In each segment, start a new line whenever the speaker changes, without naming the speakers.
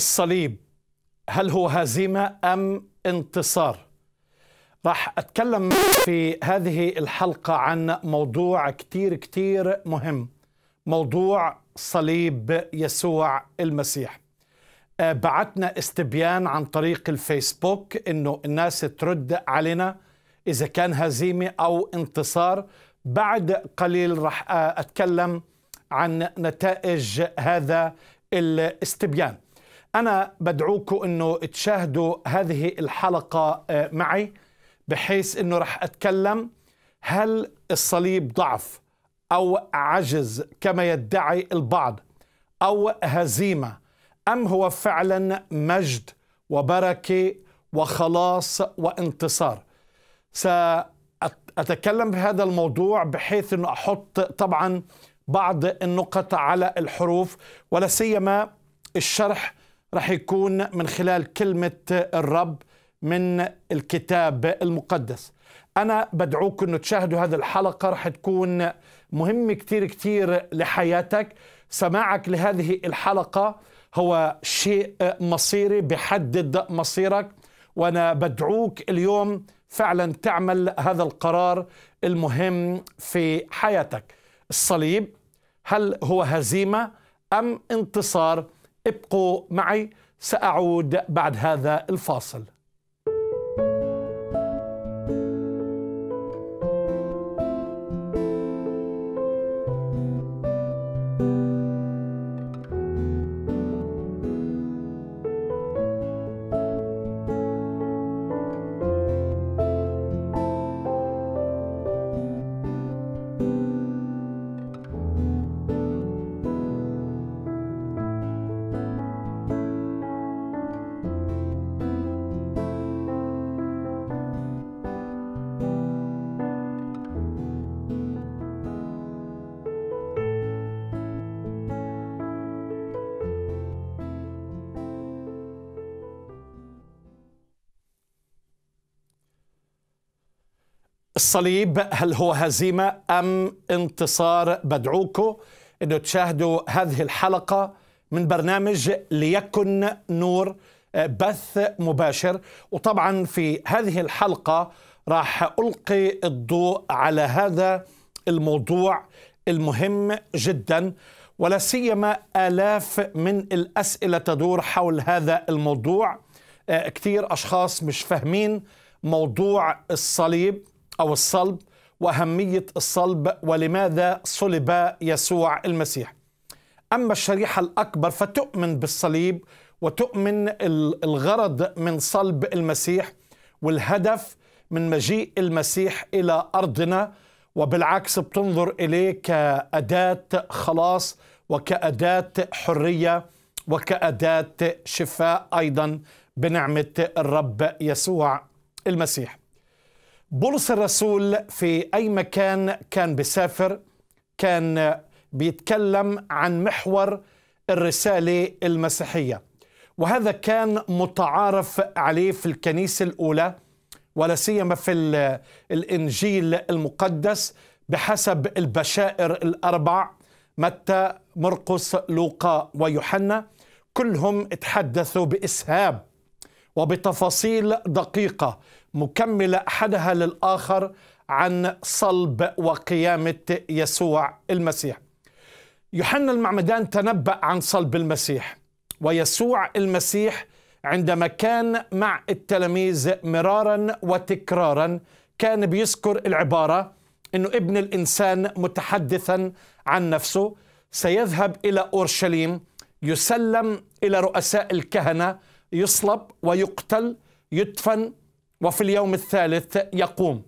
الصليب هل هو هزيمة أم انتصار؟ راح أتكلم في هذه الحلقة عن موضوع كتير كتير مهم موضوع صليب يسوع المسيح آه، بعتنا استبيان عن طريق الفيسبوك انه الناس ترد علينا اذا كان هزيمه او انتصار بعد قليل راح آه، اتكلم عن نتائج هذا الاستبيان أنا بدعوكم أنه تشاهدوا هذه الحلقة آه، معي بحيث أنه رح أتكلم هل الصليب ضعف أو عجز كما يدعي البعض أو هزيمة أم هو فعلا مجد وبركة وخلاص وانتصار سأتكلم بهذا الموضوع بحيث أنه أحط طبعا بعض النقط على الحروف ولا سيما الشرح راح يكون من خلال كلمة الرب من الكتاب المقدس أنا بدعوكم أنه تشاهدوا هذه الحلقة راح تكون مهمة كتير كتير لحياتك سماعك لهذه الحلقة هو شيء مصيري بحدد مصيرك وأنا بدعوك اليوم فعلا تعمل هذا القرار المهم في حياتك الصليب هل هو هزيمة أم انتصار؟ ابقوا معي سأعود بعد هذا الفاصل الصليب هل هو هزيمة أم انتصار بدعوكم أنه تشاهدوا هذه الحلقة من برنامج ليكن نور آه، بث مباشر وطبعا في هذه الحلقة راح ألقي الضوء على هذا الموضوع المهم جدا ولا سيما آلاف من الأسئلة تدور حول هذا الموضوع آه، كثير أشخاص مش فاهمين موضوع الصليب أو الصلب وأهمية الصلب ولماذا صلب يسوع المسيح أما الشريحة الأكبر فتؤمن بالصليب وتؤمن الغرض من صلب المسيح والهدف من مجيء المسيح إلى أرضنا وبالعكس بتنظر إليه كأداة خلاص وكأداة حرية وكأداة شفاء أيضا بنعمة الرب يسوع المسيح بولس الرسول في أي مكان كان بيسافر كان بيتكلم عن محور الرسالة المسيحية وهذا كان متعارف عليه في الكنيسة الأولى ولا سيما في الإنجيل المقدس بحسب البشائر الأربع متى مرقس لوقا ويوحنا كلهم تحدثوا بإسهاب وبتفاصيل دقيقة مكملة أحدها للآخر عن صلب وقيامة يسوع المسيح يوحنا المعمدان تنبأ عن صلب المسيح ويسوع المسيح عندما كان مع التلاميذ مرارا وتكرارا كان بيذكر العبارة أنه ابن الإنسان متحدثا عن نفسه سيذهب إلى أورشليم يسلم إلى رؤساء الكهنة يصلب ويقتل يدفن وفي اليوم الثالث يقوم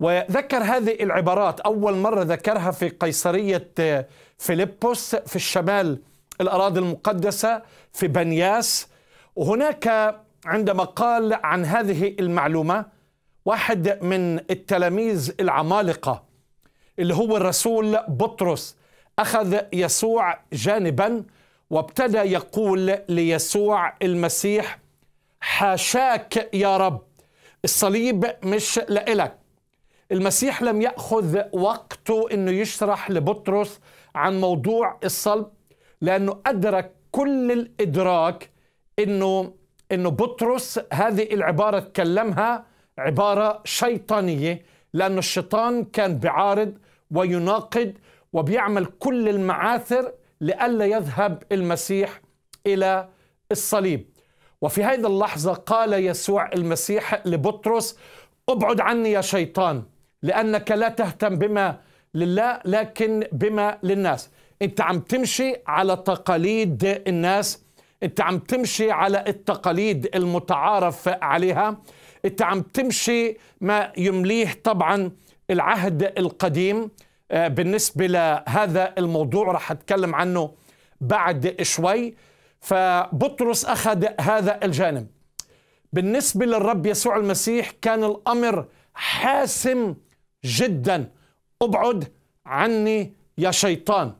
وذكر هذه العبارات أول مرة ذكرها في قيصرية آه، فيلبس في الشمال الأراضي المقدسة في بنياس وهناك عندما قال عن هذه المعلومة واحد من التلاميذ العمالقة اللي هو الرسول بطرس أخذ يسوع جانبا وابتدى يقول ليسوع المسيح حاشاك يا رب الصليب مش لإلك المسيح لم يأخذ وقته أنه يشرح لبطرس عن موضوع الصلب لأنه أدرك كل الإدراك أنه أنه بطرس هذه العبارة تكلمها عبارة شيطانية لأن الشيطان كان بعارض ويناقض وبيعمل كل المعاثر لئلا يذهب المسيح إلى الصليب وفي هذه اللحظة قال يسوع المسيح لبطرس ابعد عني يا شيطان لأنك لا تهتم بما لله لكن بما للناس أنت عم تمشي على تقاليد الناس أنت عم تمشي على التقاليد المتعارف عليها أنت عم تمشي ما يمليه طبعا العهد القديم آه، بالنسبة لهذا الموضوع رح أتكلم عنه بعد شوي فبطرس أخذ هذا الجانب بالنسبة للرب يسوع المسيح كان الأمر حاسم جدا ابعد عني يا شيطان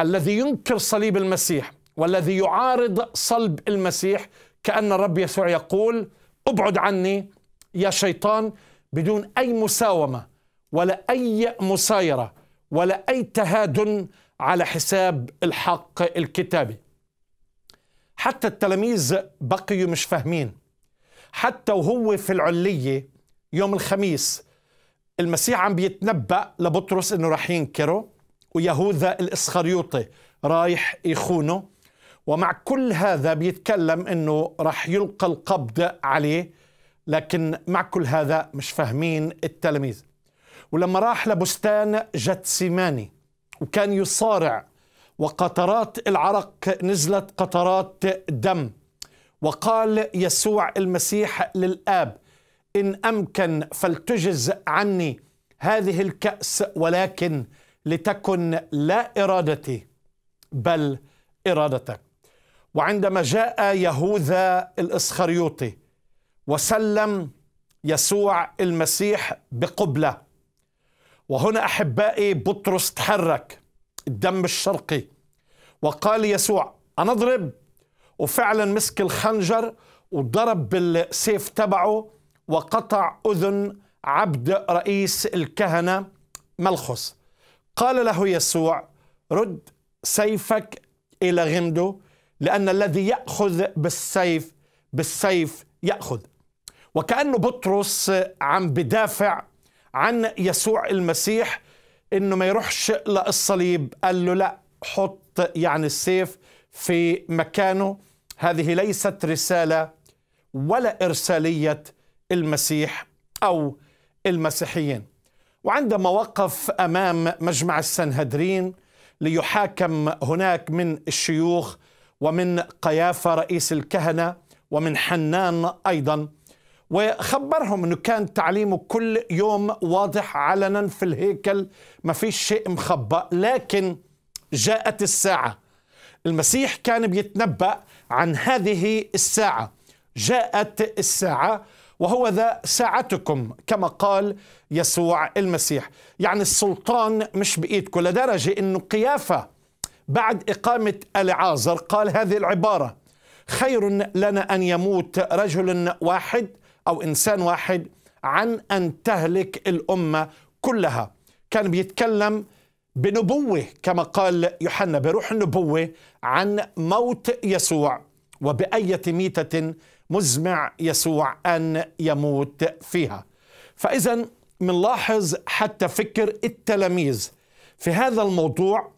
الذي ينكر صليب المسيح والذي يعارض صلب المسيح كأن الرب يسوع يقول ابعد عني يا شيطان بدون أي مساومة ولا أي مسايرة ولا أي تهادن على حساب الحق الكتابي حتى التلاميذ بقيوا مش فاهمين حتى وهو في العلية يوم الخميس المسيح عم بيتنبأ لبطرس انه راح ينكره ويهوذا الاسخريوطي رايح يخونه ومع كل هذا بيتكلم انه راح يلقى القبض عليه لكن مع كل هذا مش فاهمين التلاميذ ولما راح لبستان جتسيماني وكان يصارع وقطرات العرق نزلت قطرات دم وقال يسوع المسيح للاب ان امكن فلتجز عني هذه الكاس ولكن لتكن لا ارادتي بل ارادتك وعندما جاء يهوذا الاسخريوطي وسلم يسوع المسيح بقبله وهنا احبائي بطرس تحرك الدم الشرقي وقال يسوع أنا أضرب وفعلا مسك الخنجر وضرب بالسيف تبعه وقطع أذن عبد رئيس الكهنة ملخص قال له يسوع رد سيفك إلى غمده لأن الذي يأخذ بالسيف بالسيف يأخذ وكأنه بطرس عم بدافع عن يسوع المسيح انه ما يروحش للصليب قال له لا حط يعني السيف في مكانه هذه ليست رساله ولا ارساليه المسيح او المسيحيين وعندما وقف امام مجمع السنهدرين ليحاكم هناك من الشيوخ ومن قيافه رئيس الكهنه ومن حنان ايضا وخبرهم انه كان تعليمه كل يوم واضح علنا في الهيكل ما فيش شيء مخبأ لكن جاءت الساعة المسيح كان بيتنبأ عن هذه الساعة جاءت الساعة وهو ذا ساعتكم كما قال يسوع المسيح يعني السلطان مش بإيدكم لدرجة أنه قيافة بعد إقامة العازر قال هذه العبارة خير لنا أن يموت رجل واحد أو إنسان واحد عن أن تهلك الأمة كلها كان بيتكلم بنبوة كما قال يوحنا بروح النبوة عن موت يسوع وبأية ميتة مزمع يسوع أن يموت فيها فإذا منلاحظ حتى فكر التلاميذ في هذا الموضوع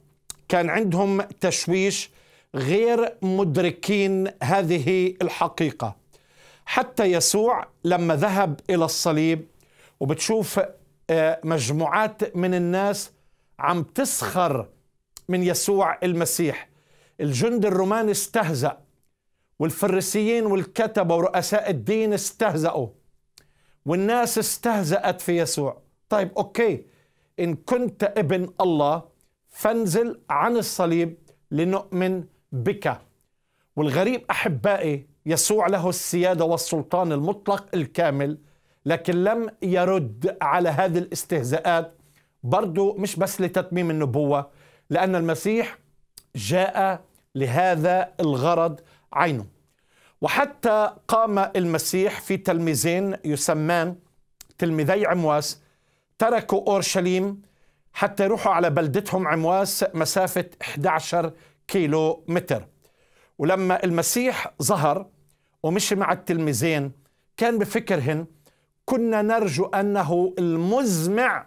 كان عندهم تشويش غير مدركين هذه الحقيقه حتى يسوع لما ذهب إلى الصليب وبتشوف آه، مجموعات من الناس عم تسخر من يسوع المسيح الجند الروماني استهزأ والفريسيين والكتبة ورؤساء الدين استهزأوا والناس استهزأت في يسوع طيب أوكي إن كنت ابن الله فانزل عن الصليب لنؤمن بك والغريب أحبائي يسوع له السياده والسلطان المطلق الكامل لكن لم يرد على هذه الاستهزاءات برضو مش بس لتتميم النبوه لان المسيح جاء لهذا الغرض عينه وحتى قام المسيح في تلميذين يسمان تلميذي عمواس تركوا اورشليم حتى يروحوا على بلدتهم عمواس مسافه 11 كيلو متر ولما المسيح ظهر ومشي مع التلميذين كان بفكرهن كنا نرجو أنه المزمع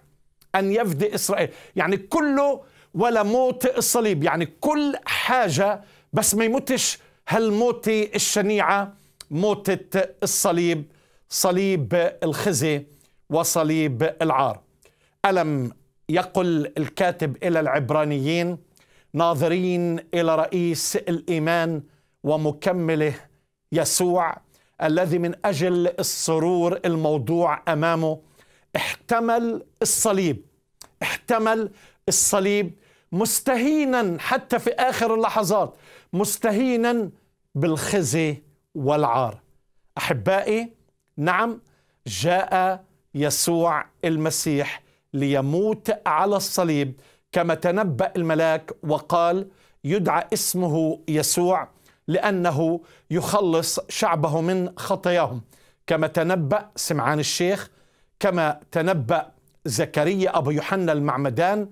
أن يفدي إسرائيل يعني كله ولا موت الصليب يعني كل حاجة بس ما يموتش هالموت الشنيعة موتة الصليب صليب الخزي وصليب العار ألم يقل الكاتب إلى العبرانيين ناظرين الى رئيس الايمان ومكمله يسوع الذي من اجل السرور الموضوع امامه احتمل الصليب احتمل الصليب مستهينا حتى في اخر اللحظات مستهينا بالخزي والعار احبائي نعم جاء يسوع المسيح ليموت على الصليب كما تنبأ الملاك وقال يدعى اسمه يسوع لأنه يخلص شعبه من خطاياهم كما تنبأ سمعان الشيخ كما تنبأ زكريا أبو يوحنا المعمدان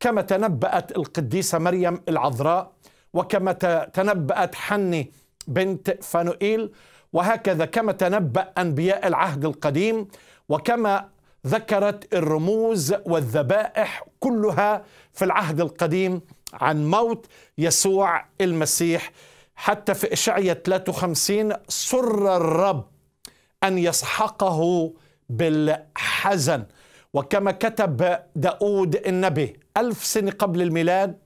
كما تنبأت القديسة مريم العذراء وكما تنبأت حني بنت فانوئيل وهكذا كما تنبأ أنبياء العهد القديم وكما ذكرت الرموز والذبائح كلها في العهد القديم عن موت يسوع المسيح حتى في إشعية 53 سر الرب أن يسحقه بالحزن وكما كتب داود النبي ألف سنة قبل الميلاد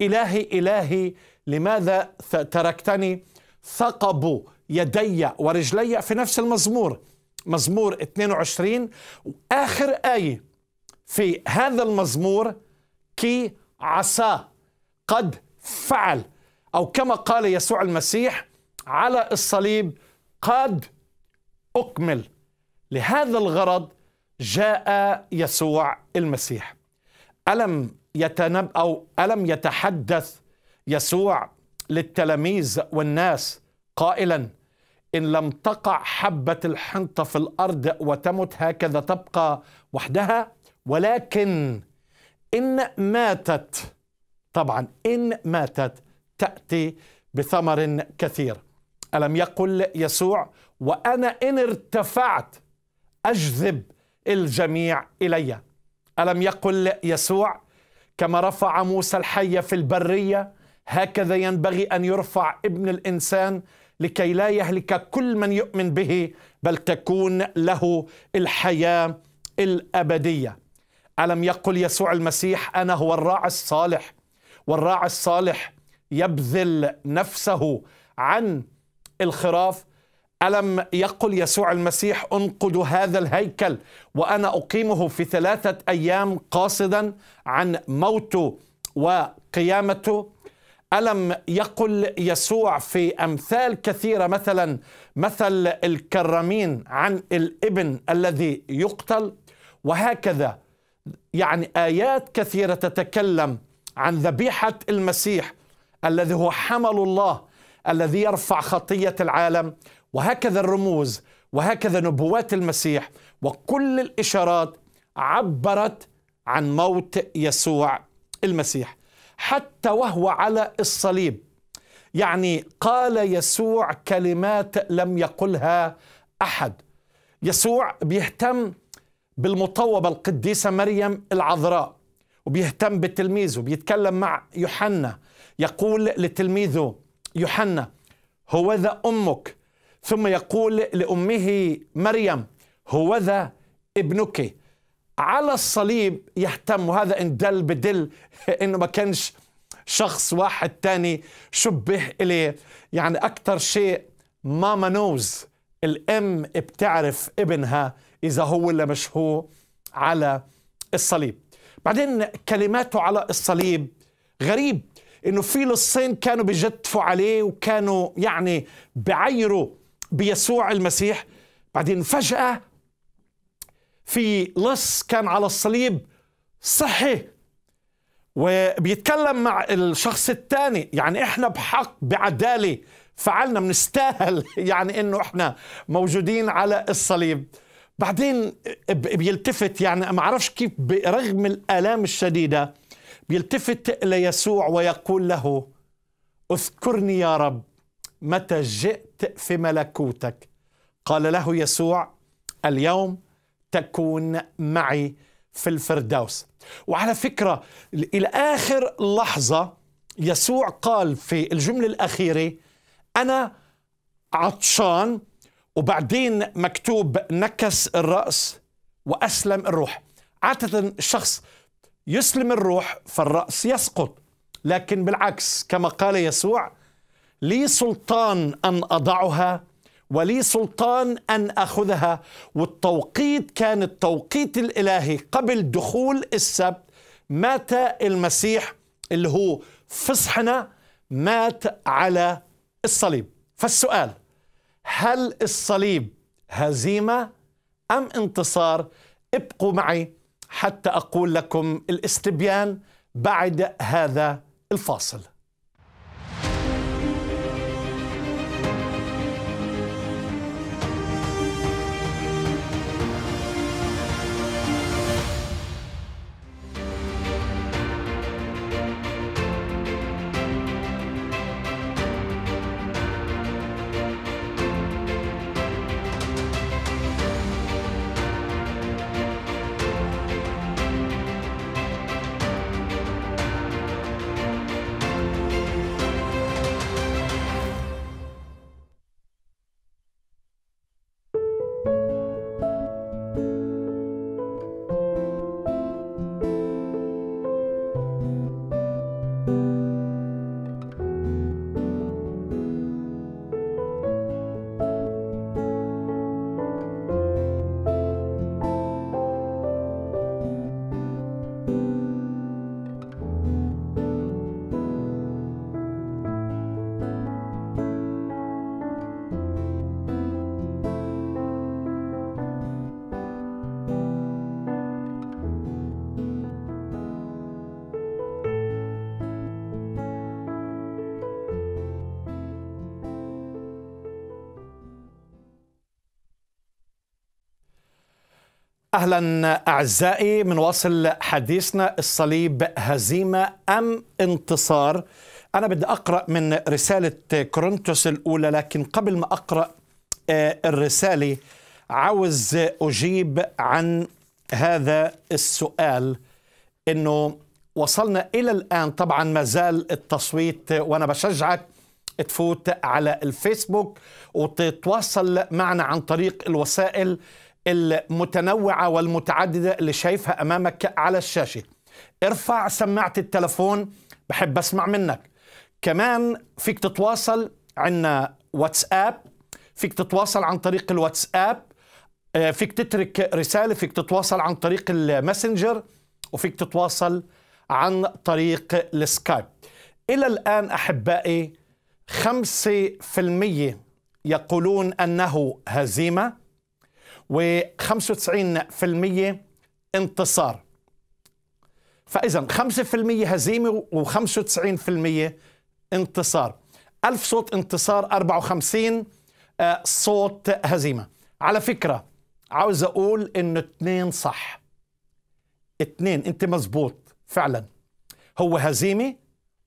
إلهي إلهي لماذا تركتني ثقبوا يدي ورجلي في نفس المزمور مزمور 22 وآخر آية في هذا المزمور كي عسى قد فعل أو كما قال يسوع المسيح على الصليب قد أكمل لهذا الغرض جاء يسوع المسيح ألم يتنب أو ألم يتحدث يسوع للتلاميذ والناس قائلا إن لم تقع حبة الحنطة في الأرض وتمت هكذا تبقى وحدها ولكن إن ماتت طبعا إن ماتت تأتي بثمر كثير ألم يقل يسوع وأنا إن ارتفعت أجذب الجميع إلي ألم يقل يسوع كما رفع موسى الحية في البرية هكذا ينبغي أن يرفع ابن الإنسان لكي لا يهلك كل من يؤمن به بل تكون له الحياه الابديه الم يقل يسوع المسيح انا هو الراعي الصالح والراعي الصالح يبذل نفسه عن الخراف الم يقل يسوع المسيح انقد هذا الهيكل وانا اقيمه في ثلاثه ايام قاصدا عن موته وقيامته ألم يقل يسوع في أمثال كثيرة مثلا مثل الكرمين عن الابن الذي يقتل وهكذا يعني آيات كثيرة تتكلم عن ذبيحة المسيح الذي هو حمل الله الذي يرفع خطية العالم وهكذا الرموز وهكذا نبوات المسيح وكل الإشارات عبرت عن موت يسوع المسيح حتى وهو على الصليب يعني قال يسوع كلمات لم يقلها احد يسوع بيهتم بالمطوبه القديسه مريم العذراء وبيهتم بتلميذه بيتكلم مع يوحنا يقول لتلميذه يوحنا هوذا امك ثم يقول لامه مريم هوذا ابنك على الصليب يهتم وهذا ان دل بدل انه ما كانش شخص واحد تاني شبه إليه يعني أكثر شيء ماما نوز الأم بتعرف ابنها إذا هو ولا مش هو على الصليب بعدين كلماته على الصليب غريب إنه في لصين كانوا بيجدفوا عليه وكانوا يعني بعيروا بيسوع المسيح بعدين فجأة في لص كان على الصليب صحي وبيتكلم مع الشخص الثاني يعني احنا بحق بعداله فعلنا بنستاهل يعني انه احنا موجودين على الصليب بعدين بيلتفت يعني ما اعرفش كيف برغم الالام الشديده بيلتفت ليسوع ويقول له اذكرني يا رب متى جئت في ملكوتك قال له يسوع اليوم تكون معي في الفردوس وعلى فكرة إلى آخر لحظة يسوع قال في الجملة الأخيرة أنا عطشان وبعدين مكتوب نكس الرأس وأسلم الروح عادة الشخص يسلم الروح فالرأس يسقط لكن بالعكس كما قال يسوع لي سلطان أن أضعها ولي سلطان أن أخذها والتوقيت كان التوقيت الإلهي قبل دخول السبت مات المسيح اللي هو فصحنا مات على الصليب فالسؤال هل الصليب هزيمة أم انتصار ابقوا معي حتى أقول لكم الاستبيان بعد هذا الفاصل اهلا اعزائي بنواصل حديثنا الصليب هزيمه ام انتصار انا بدي اقرا من رساله كورنثوس الاولى لكن قبل ما اقرا آه، الرساله عاوز اجيب عن هذا السؤال انه وصلنا الى الان طبعا ما زال التصويت وانا بشجعك تفوت على الفيسبوك وتتواصل معنا عن طريق الوسائل المتنوعة والمتعددة اللي شايفها أمامك على الشاشة ارفع سماعة التلفون بحب أسمع منك كمان فيك تتواصل عنا واتساب فيك تتواصل عن طريق الواتساب آه، فيك تترك رسالة فيك تتواصل عن طريق الماسنجر وفيك تتواصل عن طريق السكايب إلى الآن أحبائي 5% يقولون أنه هزيمة و95% انتصار فاذا 5% هزيمه و95% انتصار 1000 صوت انتصار 54 آه، صوت هزيمه على فكره عاوز اقول انه اثنين صح اثنين انت مزبوط فعلا هو هزيمه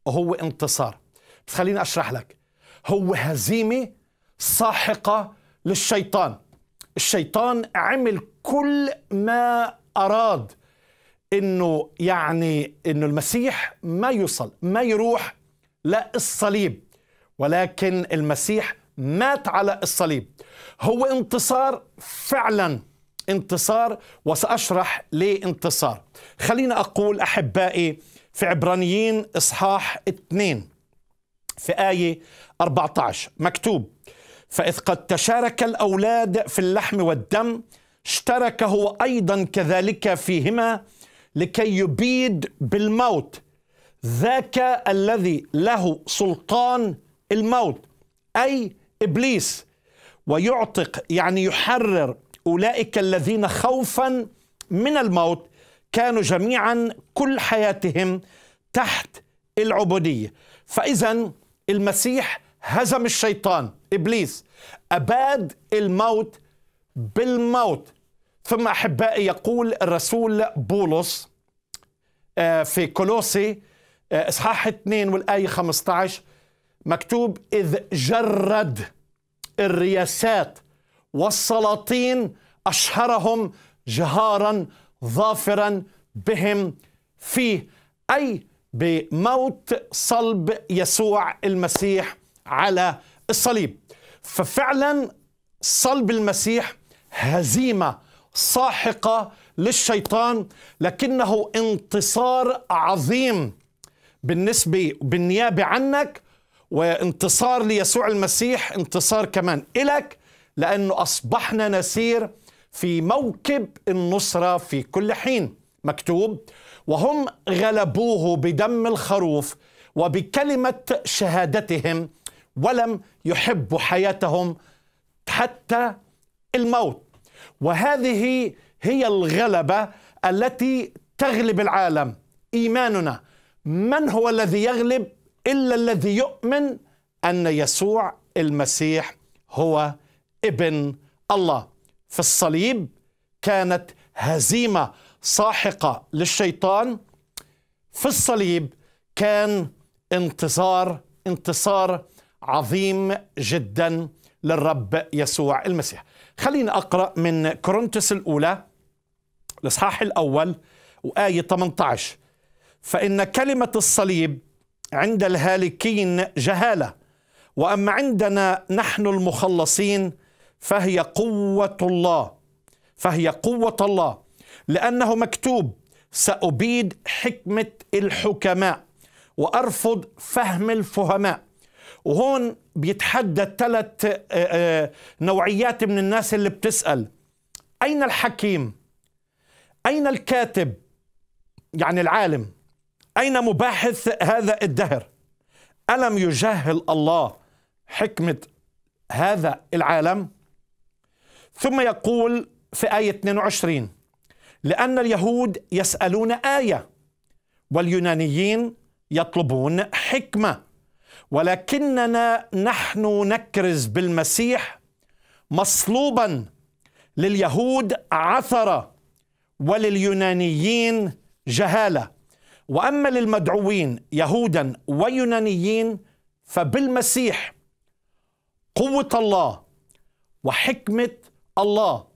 وهو انتصار بس خليني اشرح لك هو هزيمه ساحقه للشيطان الشيطان عمل كل ما أراد إنه يعني إنه المسيح ما يوصل ما يروح للصليب ولكن المسيح مات على الصليب هو انتصار فعلا انتصار وسأشرح ليه انتصار خلينا أقول أحبائي في عبرانيين إصحاح 2 في آية 14 مكتوب فإذ قد تشارك الأولاد في اللحم والدم اشترك هو أيضا كذلك فيهما لكي يبيد بالموت ذاك الذي له سلطان الموت أي إبليس ويعتق يعني يحرر أولئك الذين خوفا من الموت كانوا جميعا كل حياتهم تحت العبودية فإذا المسيح هزم الشيطان ابليس اباد الموت بالموت ثم احبائي يقول الرسول بولس آه، في كولوسي آه، اصحاح 2 والايه 15 مكتوب اذ جرد الرياسات والسلاطين اشهرهم جهارا ظافرا بهم فيه اي بموت صلب يسوع المسيح على الصليب ففعلا صلب المسيح هزيمه ساحقه للشيطان لكنه انتصار عظيم بالنسبه بالنيابه عنك وانتصار ليسوع المسيح انتصار كمان إلك لأنه أصبحنا نسير في موكب النصرة في كل حين مكتوب وهم غلبوه بدم الخروف وبكلمة شهادتهم ولم يحبوا حياتهم حتى الموت وهذه هي الغلبه التي تغلب العالم ايماننا من هو الذي يغلب الا الذي يؤمن ان يسوع المسيح هو ابن الله في الصليب كانت هزيمه ساحقه للشيطان في الصليب كان انتصار انتصار عظيم جدا للرب يسوع المسيح خليني أقرأ من كورنثوس الأولى الإصحاح الأول وآية 18 فإن كلمة الصليب عند الهالكين جهالة وأما عندنا نحن المخلصين فهي قوة الله فهي قوة الله لأنه مكتوب سأبيد حكمة الحكماء وأرفض فهم الفهماء وهون بيتحدى ثلاث آه، آه، نوعيات من الناس اللي بتسأل أين الحكيم؟ أين الكاتب؟ يعني العالم أين مباحث هذا الدهر؟ ألم يجهل الله حكمة هذا العالم؟ ثم يقول في آية 22 لأن اليهود يسألون آية واليونانيين يطلبون حكمة ولكننا نحن نكرز بالمسيح مصلوبا لليهود عثره ولليونانيين جهاله واما للمدعوين يهودا ويونانيين فبالمسيح قوه الله وحكمه الله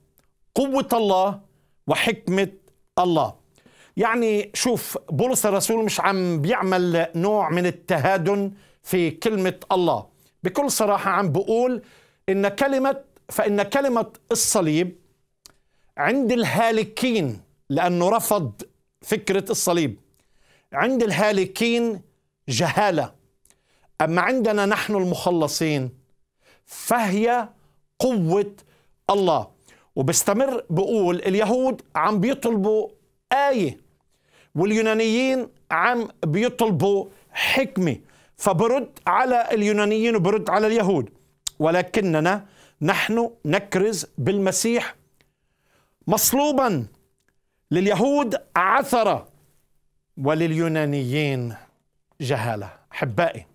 قوه الله وحكمه الله يعني شوف بولس الرسول مش عم بيعمل نوع من التهادن في كلمة الله بكل صراحة عم بقول إن كلمة فإن كلمة الصليب عند الهالكين لأنه رفض فكرة الصليب عند الهالكين جهالة أما عندنا نحن المخلصين فهي قوة الله وبستمر بقول اليهود عم بيطلبوا آية واليونانيين عم بيطلبوا حكمه فبرد على اليونانيين وبرد على اليهود ولكننا نحن نكرز بالمسيح مصلوبا لليهود عثرة ولليونانيين جهالة أحبائي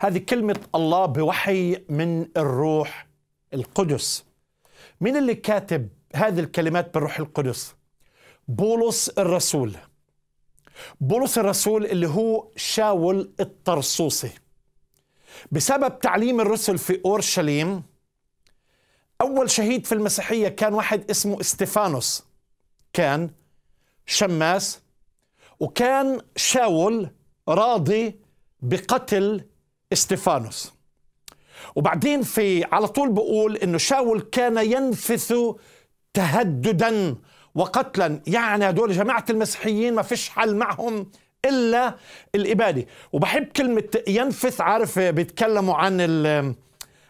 هذه كلمة الله بوحي من الروح القدس مين اللي كاتب هذه الكلمات بالروح القدس؟ بولس الرسول بولس الرسول اللي هو شاول الطرسوسي بسبب تعليم الرسل في اورشليم اول شهيد في المسيحيه كان واحد اسمه استيفانوس كان شماس وكان شاول راضي بقتل استيفانوس وبعدين في على طول بقول انه شاول كان ينفث تهددا وقتلا يعني هدول جماعة المسيحيين ما فيش حل معهم إلا الإبادة وبحب كلمة ينفث عارف بيتكلموا عن ال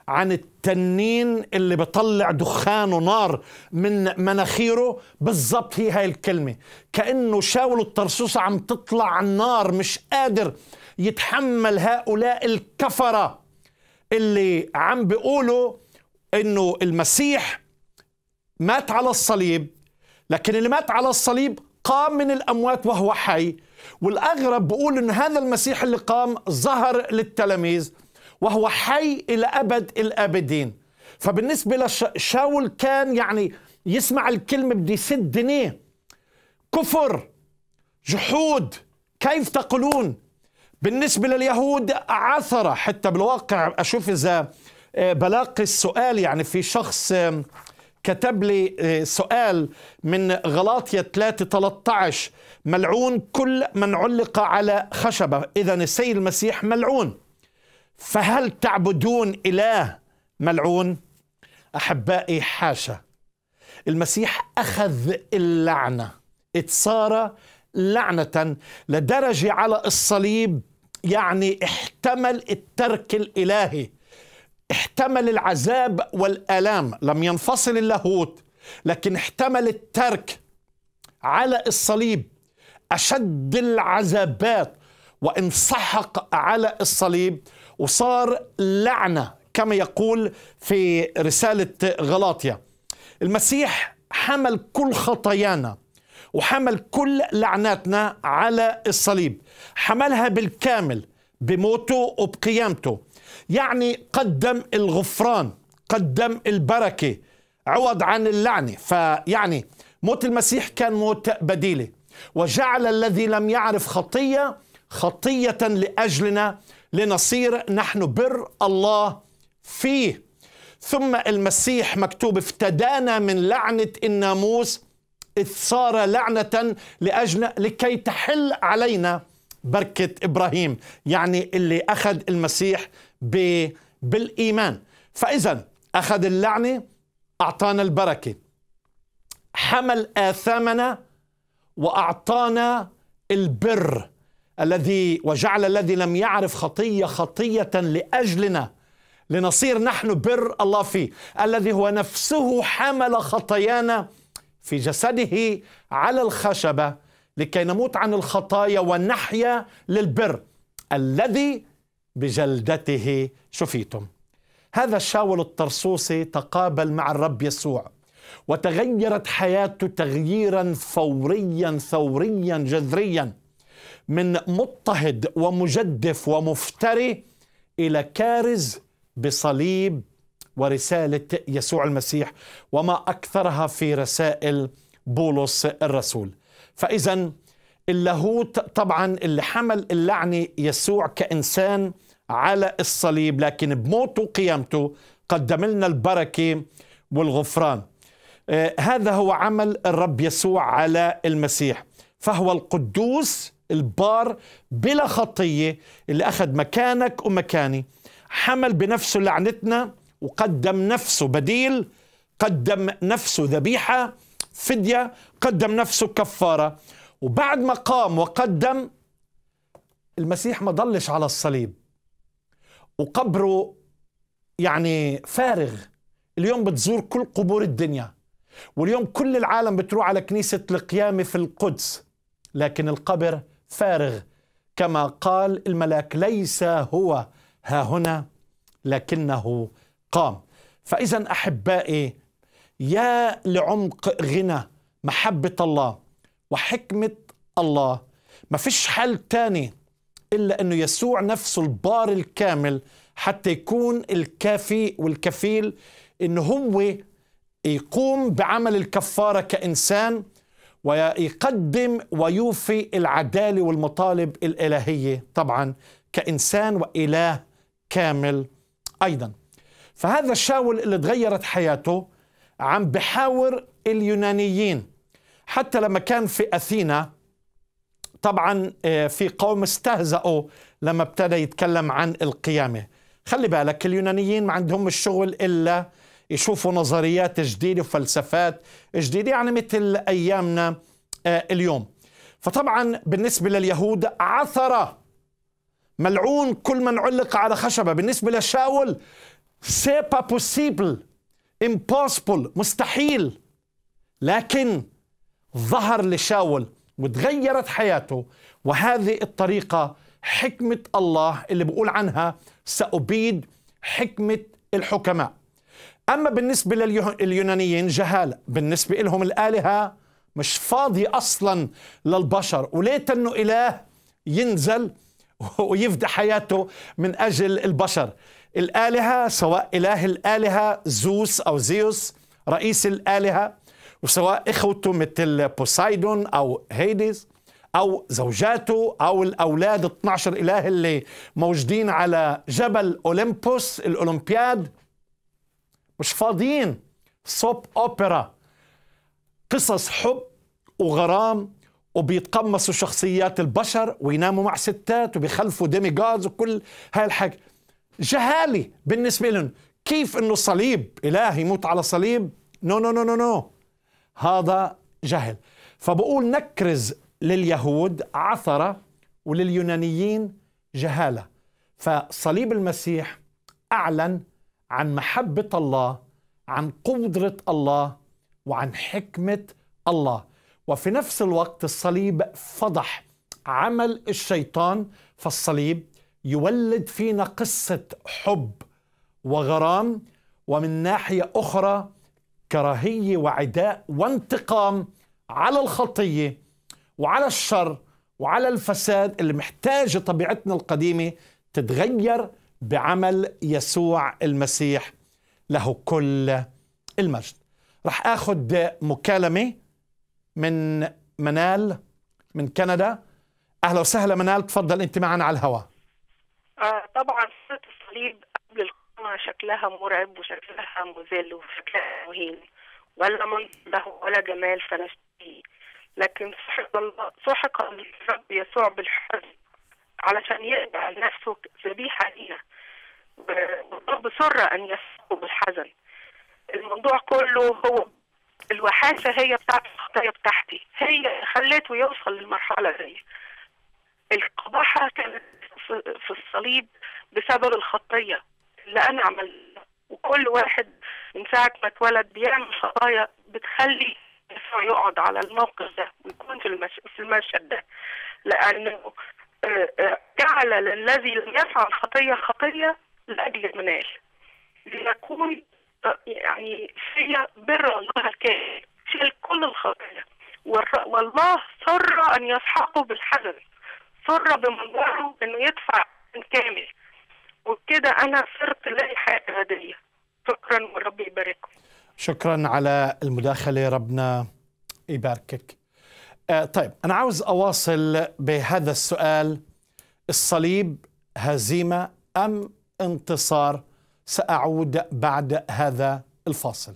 عن التنين اللي بطلع دخان ونار من مناخيره بالضبط هي هاي الكلمة كأنه شاول الطرسوسة عم تطلع النار مش قادر يتحمل هؤلاء الكفرة اللي عم بيقولوا انه المسيح مات على الصليب لكن اللي مات على الصليب قام من الأموات وهو حي والأغرب بقول أن هذا المسيح اللي قام ظهر للتلاميذ وهو حي إلى أبد الآبدين فبالنسبة لشاول كان يعني يسمع الكلمة بده يسد دنيه كفر جحود كيف تقولون بالنسبة لليهود عثرة حتى بالواقع أشوف إذا آه، بلاقي السؤال يعني في شخص كتب لي آه، سؤال من غلاطية 3 13 ملعون كل من علق على خشبة إذا السيد المسيح ملعون فهل تعبدون إله ملعون أحبائي حاشا المسيح أخذ اللعنة اتصار لعنة لدرجة على الصليب يعني احتمل الترك الإلهي احتمل العذاب والآلام لم ينفصل اللاهوت لكن احتمل الترك على الصليب أشد العذابات وانسحق على الصليب وصار لعنة كما يقول في رسالة غلاطيا المسيح حمل كل خطايانا وحمل كل لعناتنا على الصليب حملها بالكامل بموته وبقيامته يعني قدم الغفران قدم البركة عوض عن اللعنة فيعني موت المسيح كان موت بديلة وجعل الذي لم يعرف خطية خطية لأجلنا لنصير نحن بر الله فيه ثم المسيح مكتوب افتدانا من لعنة الناموس إذ صار لعنة لأجل لكي تحل علينا بركة إبراهيم يعني اللي أخذ المسيح بالإيمان فإذا أخذ اللعنة أعطانا البركة حمل آثامنا وأعطانا البر الذي وجعل الذي لم يعرف خطية خطية لأجلنا لنصير نحن بر الله فيه الذي هو نفسه حمل خطايانا في جسده على الخشبة لكي نموت عن الخطايا ونحيا للبر الذي بجلدته شفيتم هذا الشاول الطرسوسي تقابل مع الرب يسوع وتغيرت حياته تغييرا فوريا ثوريا جذريا من مضطهد ومجدف ومفتري الى كارز بصليب ورساله يسوع المسيح وما اكثرها في رسائل بولس الرسول فاذا اللاهوت طبعا اللي حمل اللعنة يعني يسوع كإنسان على الصليب لكن بموته وقيامته قدم لنا البركة والغفران آه، هذا هو عمل الرب يسوع على المسيح فهو القدوس البار بلا خطية اللي أخذ مكانك ومكاني حمل بنفسه لعنتنا وقدم نفسه بديل قدم نفسه ذبيحة فدية قدم نفسه كفارة وبعد ما قام وقدم المسيح ما ضلش على الصليب وقبره يعني فارغ اليوم بتزور كل قبور الدنيا واليوم كل العالم بتروح على كنيسة القيامة في القدس لكن القبر فارغ كما قال الملاك ليس هو ها هنا لكنه قام فإذا أحبائي يا لعمق غنى محبة الله وحكمة الله ما فيش حل تاني إلا أنه يسوع نفسه البار الكامل حتى يكون الكافي والكفيل أنه هو يقوم بعمل الكفارة كإنسان ويقدم ويوفي العدالة والمطالب الإلهية طبعا كإنسان وإله كامل أيضا فهذا شاول اللي تغيرت حياته عم بحاور اليونانيين حتى لما كان في أثينا طبعا آه، في قوم استهزأوا لما ابتدى يتكلم عن القيامة خلي بالك اليونانيين ما عندهم الشغل إلا يشوفوا نظريات جديدة وفلسفات جديدة يعني مثل أيامنا آه، اليوم فطبعا بالنسبة لليهود عثرة ملعون كل من علق على خشبة بالنسبة لشاول سيبا بوسيبل امبوسيبل مستحيل لكن ظهر لشاول وتغيرت حياته وهذه الطريقة حكمة الله اللي بقول عنها سأبيد حكمة الحكماء أما بالنسبة لليونانيين جهالة بالنسبة لهم الآلهة مش فاضي أصلا للبشر وليت أنه إله ينزل ويفدى حياته من أجل البشر الآلهة سواء إله الآلهة زوس أو زيوس رئيس الآلهة وسواء إخوته مثل بوسايدون أو هيديز أو زوجاته أو الأولاد 12 إله اللي موجودين على جبل أولمبوس الأولمبياد مش فاضيين صوب أوبرا قصص حب وغرام وبيتقمصوا شخصيات البشر ويناموا مع ستات وبيخلفوا ديمي جادز وكل هاي الحاجة جهالي بالنسبة لهم كيف انه صليب إله يموت على صليب نو نو نو نو نو هذا جهل فبقول نكرز لليهود عثرة ولليونانيين جهالة فصليب المسيح أعلن عن محبة الله عن قدرة الله وعن حكمة الله وفي نفس الوقت الصليب فضح عمل الشيطان فالصليب يولد فينا قصة حب وغرام ومن ناحية أخرى كراهيه وعداء وانتقام على الخطيه وعلى الشر وعلى الفساد اللي محتاجه طبيعتنا القديمه تتغير بعمل يسوع المسيح له كل المجد رح اخذ مكالمه من منال من كندا اهلا وسهلا منال تفضل انت معنا على الهواء
آه طبعا صوت الصليب الحكومة شكلها مرعب وشكلها مذل وشكلها مهين ولا له ولا جمال فلسطيني لكن سحق الله سحق الرب يسوع بالحزن علشان يقبع نفسه ذبيحة لينا سر أن يسحقه بالحزن الموضوع كله هو الوحاشة هي بتاعت الخطايا بتاعتي هي خلته يوصل للمرحلة دي القباحة كانت في الصليب بسبب الخطية اللي انا عملته وكل واحد من ساعه ما اتولد بيعمل خطايا بتخلي يقعد على الموقف ده ويكون في المش... في المشهد ده لانه آه، آه، جعل الذي لم يفعل خطيه خطيه لاجل المنال ليكون آه، يعني في بر الله الكامل شال كل الخطايا والله سر ان يسحقه بالحزن سر بمنظره انه يدفع كامل وبكده أنا صرت لاقي حياة هديه شكرا وربي يبارككم شكرا
على المداخلة ربنا يباركك آه، طيب أنا عاوز أواصل بهذا السؤال الصليب هزيمة أم انتصار سأعود بعد هذا الفاصل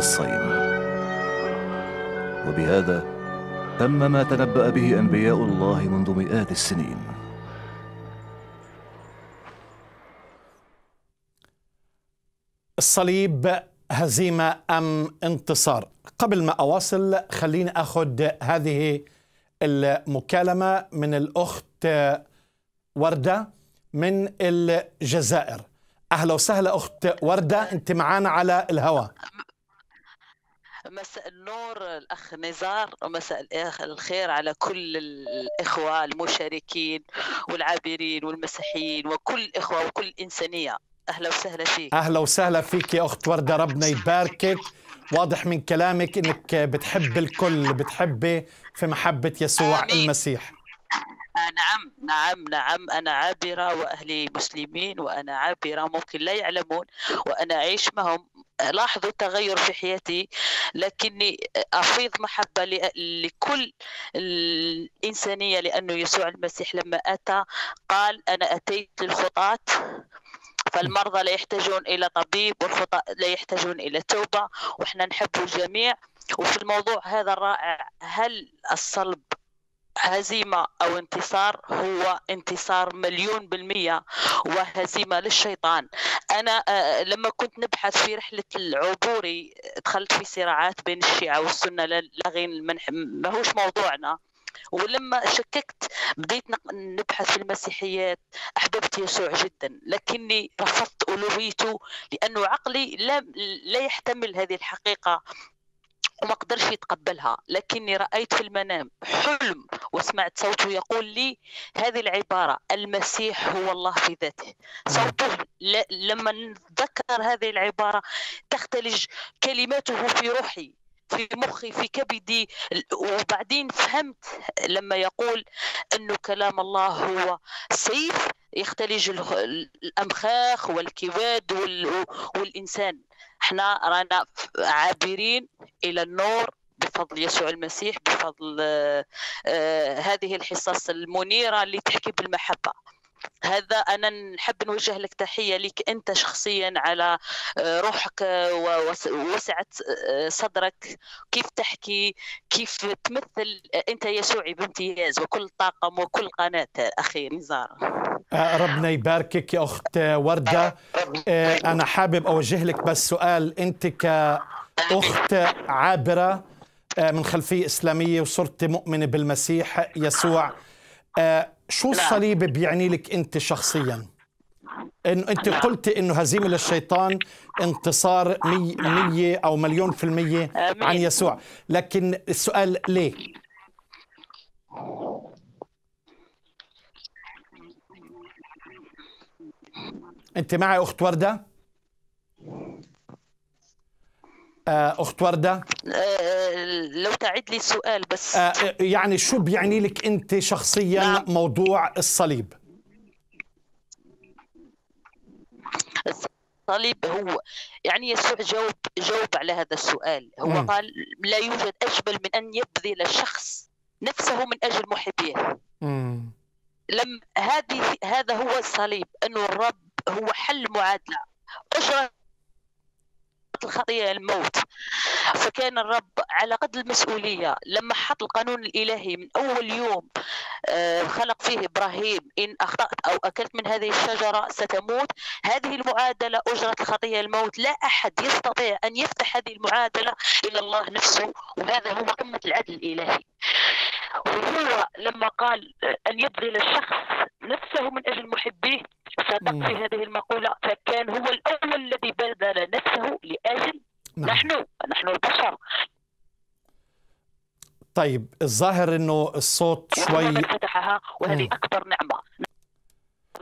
الصين وبهذا تم ما تنبأ به أنبياء الله منذ مئات السنين الصليب هزيمة أم انتصار قبل ما أواصل خليني أخذ هذه المكالمة من الأخت وردة من الجزائر أهلا وسهلا أخت وردة أنت معانا على الهواء
مساء النور الاخ نزار ومساء الخير على كل الاخوه المشاركين والعابرين والمسيحيين وكل الاخوه وكل الانسانيه اهلا وسهلا فيك
اهلا وسهلا فيك يا اخت ورده ربنا يباركك واضح من كلامك انك بتحب الكل بتحبي في محبه يسوع آمين. المسيح
نعم نعم نعم أنا عابرة وأهلي مسلمين وأنا عابرة ممكن لا يعلمون وأنا أعيش معهم لاحظوا تغير في حياتي لكني أفيض محبة لكل الإنسانية لأنه يسوع المسيح لما أتى قال أنا أتيت للخطاة فالمرضى لا يحتاجون إلى طبيب والخطأ لا يحتاجون إلى توبة وإحنا نحب الجميع وفي الموضوع هذا الرائع هل الصلب هزيمة أو انتصار هو انتصار مليون بالمية وهزيمة للشيطان أنا آه، لما كنت نبحث في رحلة العبوري دخلت في صراعات بين الشيعة والسنة ما ماهوش موضوعنا ولما شككت بديت نبحث في المسيحيات احببت يسوع جدا لكني رفضت الوهيته لانه عقلي لا لا يحتمل هذه الحقيقه وما قدرش يتقبلها لكني رأيت في المنام حلم وسمعت صوته يقول لي هذه العبارة المسيح هو الله في ذاته صوته لما نتذكر هذه العبارة تختلج كلماته في روحي في مخي في كبدي وبعدين فهمت لما يقول أن كلام الله هو سيف يختلج الامخاخ والكواد والانسان احنا رانا عابرين الى النور بفضل يسوع المسيح بفضل آه، آه، هذه الحصص المنيره اللي تحكي بالمحبه هذا انا نحب نوجه لك تحيه لك انت شخصيا على آه، روحك ووسعه آه، صدرك كيف تحكي كيف تمثل آه، انت يسوعي بامتياز وكل طاقم وكل قناه اخي نزار
ربنا يباركك يا اخت ورده انا حابب اوجه لك بس سؤال انت كاخت عابره من خلفيه اسلاميه وصرت مؤمنه بالمسيح يسوع شو الصليب بيعني لك انت شخصيا انه انت قلتي انه هزيمه للشيطان انتصار 100 او مليون في المية آه، عن يسوع لكن السؤال ليه انت معي اخت ورده آه، اخت ورده
آه، لو تعيد لي السؤال بس
آه، يعني شو بيعني لك انت شخصيا نعم. موضوع الصليب
الصليب هو يعني يسوع جاوب جاوب على هذا السؤال هو م. قال لا يوجد اجمل من ان يبذل الشخص نفسه من اجل محبيه لم هذه هذا هو الصليب انه الرب هو حل معادله اجره حط الخطيه الموت فكان الرب على قد المسؤوليه لما حط القانون الالهي من اول يوم آه، خلق فيه ابراهيم ان اخطات او اكلت من هذه الشجره ستموت هذه المعادله اجرت الخطيه الموت لا احد يستطيع ان يفتح هذه المعادله الا الله نفسه وهذا هو قمه العدل الالهي وهو لما قال أن يبذل الشخص نفسه من أجل محبيه صدق في هذه المقولة فكان هو الأول الذي بذل نفسه لأجل نعم. نحن نحن البشر
طيب الظاهر انه الصوت شوي
فتحها
وهذه مم. اكبر نعمه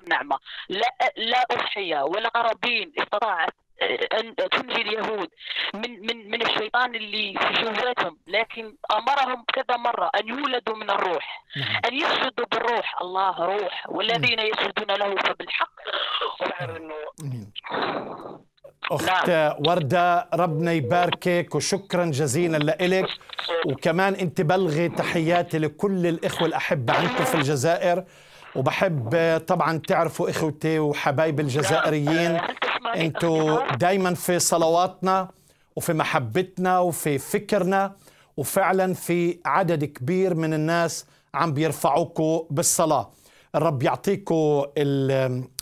نعمه لا لا اضحيه ولا غرابين استطاعت ان تنجي اليهود من من من الشيطان اللي في جواتهم لكن امرهم كذا مره ان يولدوا من الروح نعم. ان يسجدوا بالروح الله روح نعم. والذين يسجدون له فبالحق
أخت نعم. وردة ربنا يباركك وشكرا جزيلا لإلك وكمان أنت بلغي تحياتي لكل الإخوة الأحبة عندكم في الجزائر وبحب طبعا تعرفوا إخوتي وحبايب الجزائريين انتو انتوا دايما في صلواتنا وفي محبتنا وفي فكرنا وفعلا في عدد كبير من الناس عم بيرفعوكوا بالصلاة الرب يعطيكوا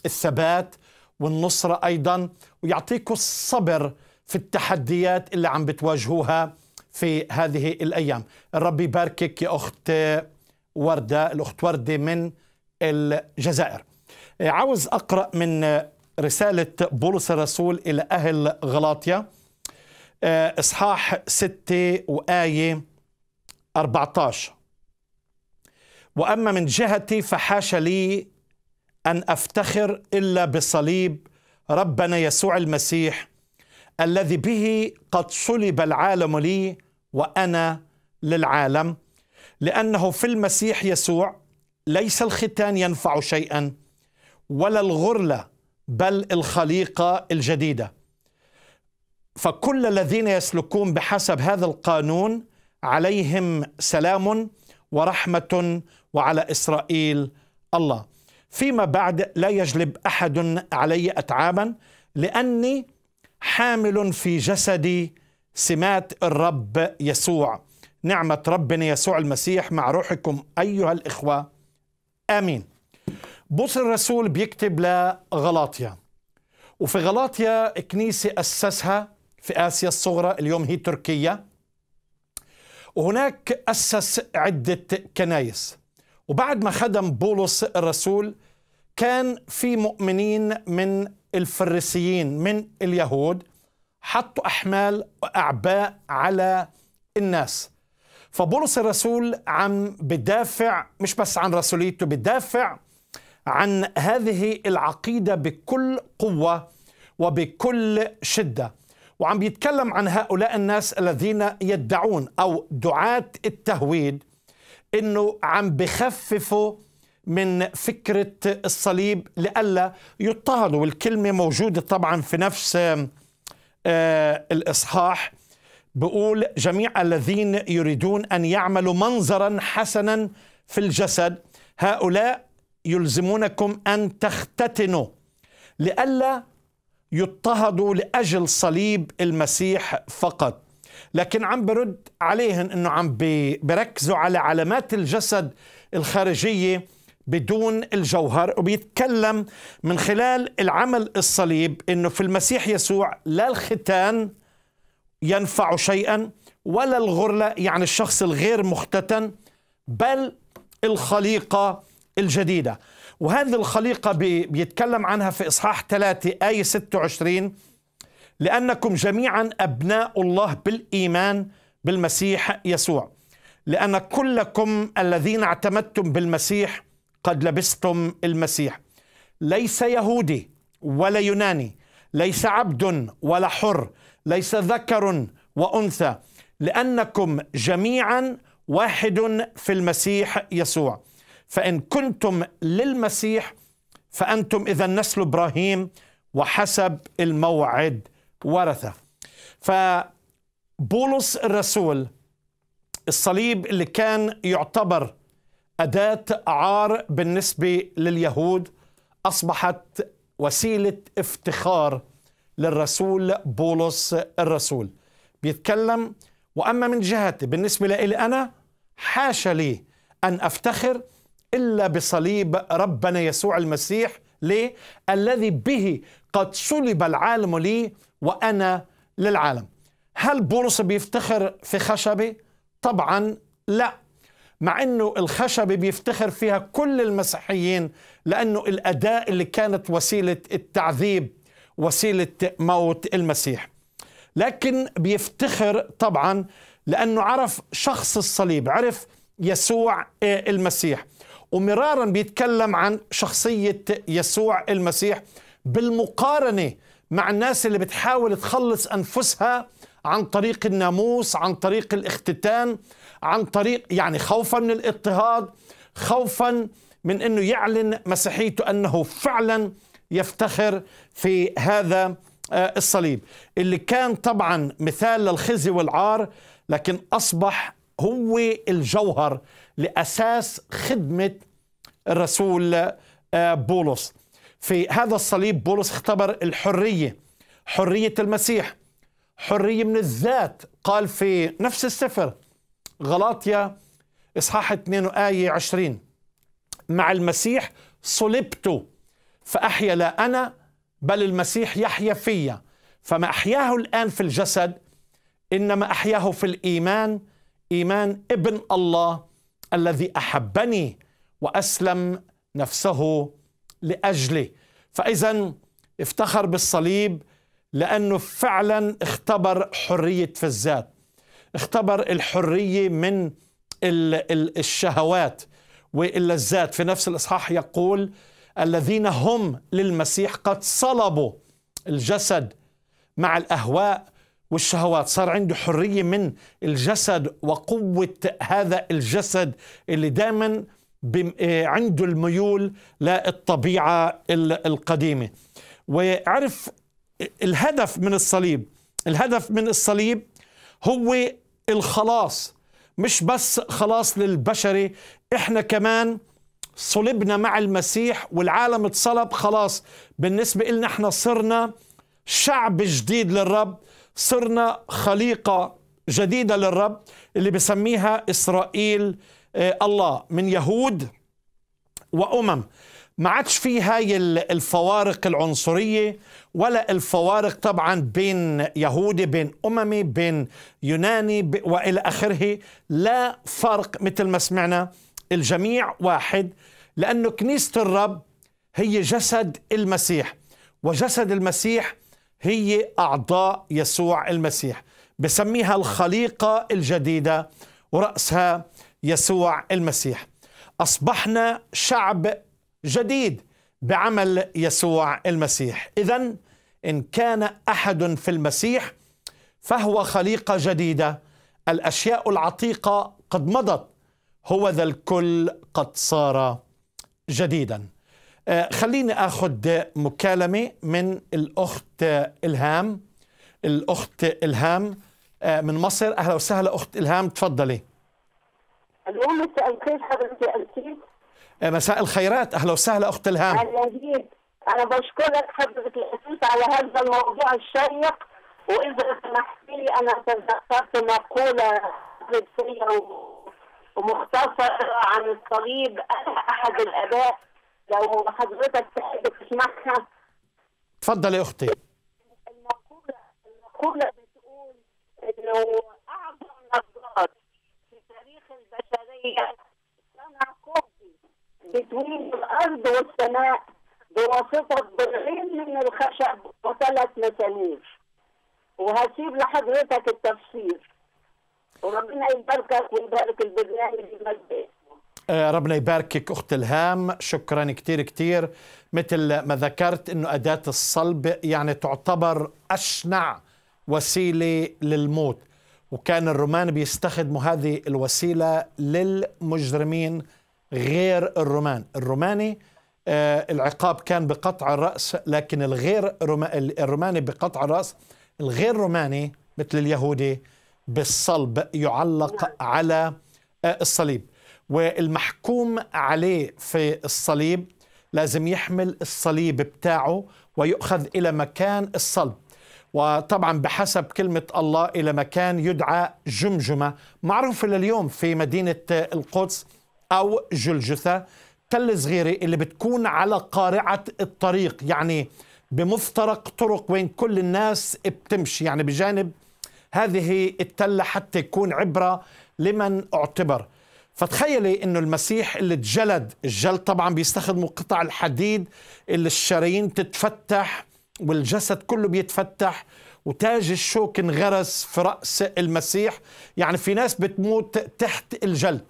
الثبات والنصرة أيضا ويعطيكوا الصبر في التحديات اللي عم بتواجهوها في هذه الأيام الرب يباركك يا أخت وردة الأخت وردة من الجزائر عاوز أقرأ من رسالة بولس الرسول إلى أهل غلاطيا آه، إصحاح 6 وآية 14 وأما من جهتي فحاش لي أن أفتخر إلا بصليب ربنا يسوع المسيح الذي به قد صلب العالم لي وأنا للعالم لأنه في المسيح يسوع ليس الختان ينفع شيئا ولا الغرلة بل الخليقه الجديده فكل الذين يسلكون بحسب هذا القانون عليهم سلام ورحمه وعلى اسرائيل الله فيما بعد لا يجلب احد علي اتعابا لاني حامل في جسدي سمات الرب يسوع نعمه ربنا يسوع المسيح مع روحكم ايها الاخوه امين بص الرسول بيكتب لغلاطيا وفي غلاطيا كنيسة أسسها في آسيا الصغرى اليوم هي تركيا وهناك أسس عدة كنايس وبعد ما خدم بولس الرسول كان في مؤمنين من الفريسيين من اليهود حطوا أحمال وأعباء على الناس فبولس الرسول عم بدافع مش بس عن رسوليته بدافع عن هذه العقيده بكل قوه وبكل شده وعم بيتكلم عن هؤلاء الناس الذين يدعون او دعاه التهويد انه عم بخففوا من فكره الصليب لئلا يضطهدوا والكلمه موجوده طبعا في نفس آه، الاصحاح بقول جميع الذين يريدون ان يعملوا منظرا حسنا في الجسد هؤلاء يلزمونكم أن تختتنوا لئلا يضطهدوا لأجل صليب المسيح فقط لكن عم برد عليهم أنه عم بركزوا على علامات الجسد الخارجية بدون الجوهر وبيتكلم من خلال العمل الصليب أنه في المسيح يسوع لا الختان ينفع شيئا ولا الغرلة يعني الشخص الغير مختتن بل الخليقة الجديدة وهذه الخليقة بيتكلم عنها في إصحاح 3 آية 26 لأنكم جميعا أبناء الله بالإيمان بالمسيح يسوع لأن كلكم الذين اعتمدتم بالمسيح قد لبستم المسيح ليس يهودي ولا يوناني ليس عبد ولا حر ليس ذكر وأنثى لأنكم جميعا واحد في المسيح يسوع فإن كنتم للمسيح فأنتم إذا نسل إبراهيم وحسب الموعد ورثة فبولس الرسول الصليب اللي كان يعتبر أداة عار بالنسبة لليهود أصبحت وسيلة افتخار للرسول بولس الرسول بيتكلم وأما من جهتي بالنسبة لي أنا حاشا لي أن أفتخر إلا بصليب ربنا يسوع المسيح ليه؟ الذي به قد صلب العالم لي وأنا للعالم هل بولس بيفتخر في خشبة؟ طبعا لا مع أنه الخشبة بيفتخر فيها كل المسيحيين لأنه الاداء اللي كانت وسيلة التعذيب وسيلة موت المسيح لكن بيفتخر طبعا لأنه عرف شخص الصليب عرف يسوع المسيح ومرارا بيتكلم عن شخصية يسوع المسيح بالمقارنة مع الناس اللي بتحاول تخلص أنفسها عن طريق الناموس عن طريق الاختتان عن طريق يعني خوفا من الاضطهاد خوفا من أنه يعلن مسيحيته أنه فعلا يفتخر في هذا آه، الصليب اللي كان طبعا مثال للخزي والعار لكن أصبح هو الجوهر لأساس خدمة الرسول آه، بولس في هذا الصليب بولس اختبر الحرية حرية المسيح حرية من الذات قال في نفس السفر غلاطيا إصحاح 2 آية 20 مع المسيح صلبت فأحيا لا أنا بل المسيح يحيا فيا فما أحياه الآن في الجسد إنما أحياه في الإيمان إيمان ابن الله الذي احبني واسلم نفسه لاجلي فاذا افتخر بالصليب لانه فعلا اختبر حريه في الذات اختبر الحريه من الشهوات واللذات في نفس الاصحاح يقول الذين هم للمسيح قد صلبوا الجسد مع الاهواء والشهوات صار عنده حرية من الجسد وقوة هذا الجسد اللي دائما آه، عنده الميول للطبيعة القديمة وعرف الهدف من الصليب الهدف من الصليب هو الخلاص مش بس خلاص للبشري احنا كمان صلبنا مع المسيح والعالم اتصلب خلاص بالنسبة لنا احنا صرنا شعب جديد للرب صرنا خليقة جديدة للرب اللي بسميها إسرائيل آه، الله من يهود وأمم ما عادش في هاي الفوارق العنصرية ولا الفوارق طبعا بين يهودي بين أممي بين يوناني وإلى آخره لا فرق مثل ما سمعنا الجميع واحد لأنه كنيسة الرب هي جسد المسيح وجسد المسيح هي أعضاء يسوع المسيح بسميها الخليقة الجديدة ورأسها يسوع المسيح أصبحنا شعب جديد بعمل يسوع المسيح إذا إن كان أحد في المسيح فهو خليقة جديدة الأشياء العتيقة قد مضت هو ذا الكل قد صار جديداً آه، خليني اخذ مكالمه من الاخت الهام الاخت الهام آه، من مصر اهلا وسهلا اخت الهام تفضلي
الو مساء الخير حضرتك
آه، مساء الخيرات اهلا وسهلا اخت الهام
اهلا انا بشكرك حضرتك الاسيس على هذا الموضوع الشيق واذا سمحت لي انا تذكرت مقوله حضرتك ومختصره عن الطبيب احد الاباء لو حضرتك تحب تسمعها
اتفضلي يا اختي
المقولة المقولة بتقول انه اعظم نظرات في تاريخ البشرية صنع كوبي بتوين الارض والسماء بواسطة ضلعين من الخشب وثلاث مسامير وهسيب لحضرتك التفسير وربنا يباركك ويبارك البرنامج المجدي
آه، ربنا يباركك أخت الهام شكرا كتير كتير مثل ما ذكرت أنه أداة الصلب يعني تعتبر أشنع وسيلة للموت وكان الرومان بيستخدموا هذه الوسيلة للمجرمين غير الرومان الروماني آه، العقاب كان بقطع الرأس لكن الغير الروماني بقطع الرأس الغير روماني مثل اليهودي بالصلب يعلق نعم. على آه، الصليب والمحكوم عليه في الصليب لازم يحمل الصليب بتاعه ويؤخذ إلى مكان الصلب وطبعا بحسب كلمة الله إلى مكان يدعى جمجمة معروفة لليوم في مدينة القدس أو جلجثة تل صغيرة اللي بتكون على قارعة الطريق يعني بمفترق طرق وين كل الناس بتمشي يعني بجانب هذه التلة حتى يكون عبرة لمن اعتبر فتخيلي انه المسيح اللي اتجلد الجلد طبعا بيستخدموا قطع الحديد اللي الشرايين تتفتح والجسد كله بيتفتح وتاج الشوك انغرس في رأس المسيح يعني في ناس بتموت تحت الجلد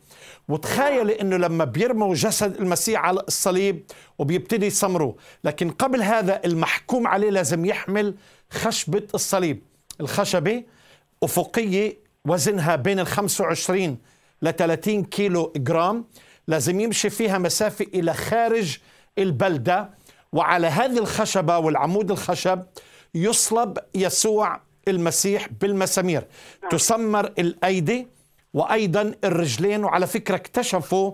وتخيلي انه لما بيرموا جسد المسيح على الصليب وبيبتدي يسمروه لكن قبل هذا المحكوم عليه لازم يحمل خشبة الصليب الخشبة أفقية وزنها بين ال 25 ل 30 كيلو جرام لازم يمشي فيها مسافة إلى خارج البلدة وعلى هذه الخشبة والعمود الخشب يصلب يسوع المسيح بالمسامير تسمر الأيدي وأيضا الرجلين وعلى فكرة اكتشفوا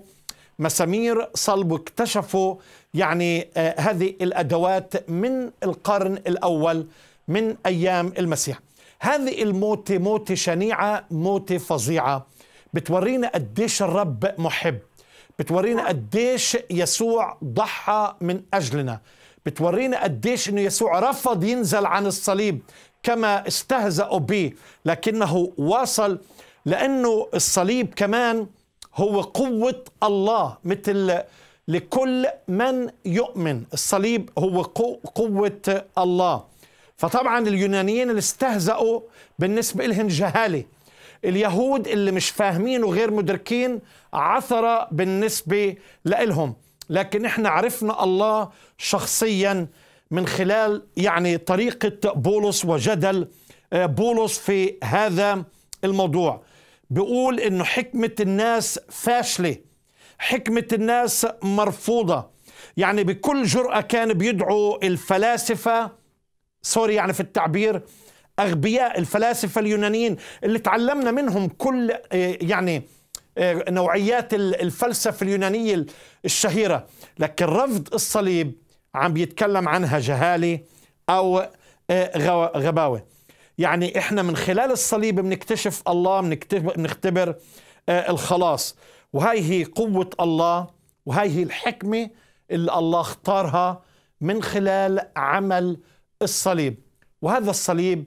مسامير صلب واكتشفوا يعني آه هذه الأدوات من القرن الأول من أيام المسيح هذه الموتة موتة شنيعة موتة فظيعة بتورينا قديش الرب محب بتورينا قديش يسوع ضحى من أجلنا بتورينا قديش أنه يسوع رفض ينزل عن الصليب كما استهزأوا به لكنه واصل لأنه الصليب كمان هو قوة الله مثل لكل من يؤمن الصليب هو قوة الله فطبعا اليونانيين اللي استهزأوا بالنسبة لهم جهالة اليهود اللي مش فاهمين وغير مدركين عثرة بالنسبة لإلهم لكن احنا عرفنا الله شخصيا من خلال يعني طريقة بولس وجدل آه، بولس في هذا الموضوع بيقول انه حكمة الناس فاشلة حكمة الناس مرفوضة يعني بكل جرأة كان بيدعو الفلاسفة سوري يعني في التعبير اغبياء الفلاسفه اليونانيين اللي تعلمنا منهم كل آه، يعني آه، نوعيات الفلسفه اليونانيه الشهيره لكن رفض الصليب عم بيتكلم عنها جهاله او آه، غباوه يعني احنا من خلال الصليب بنكتشف الله بنختبر الخلاص وهي هي قوه الله وهي هي الحكمه اللي الله اختارها من خلال عمل الصليب وهذا الصليب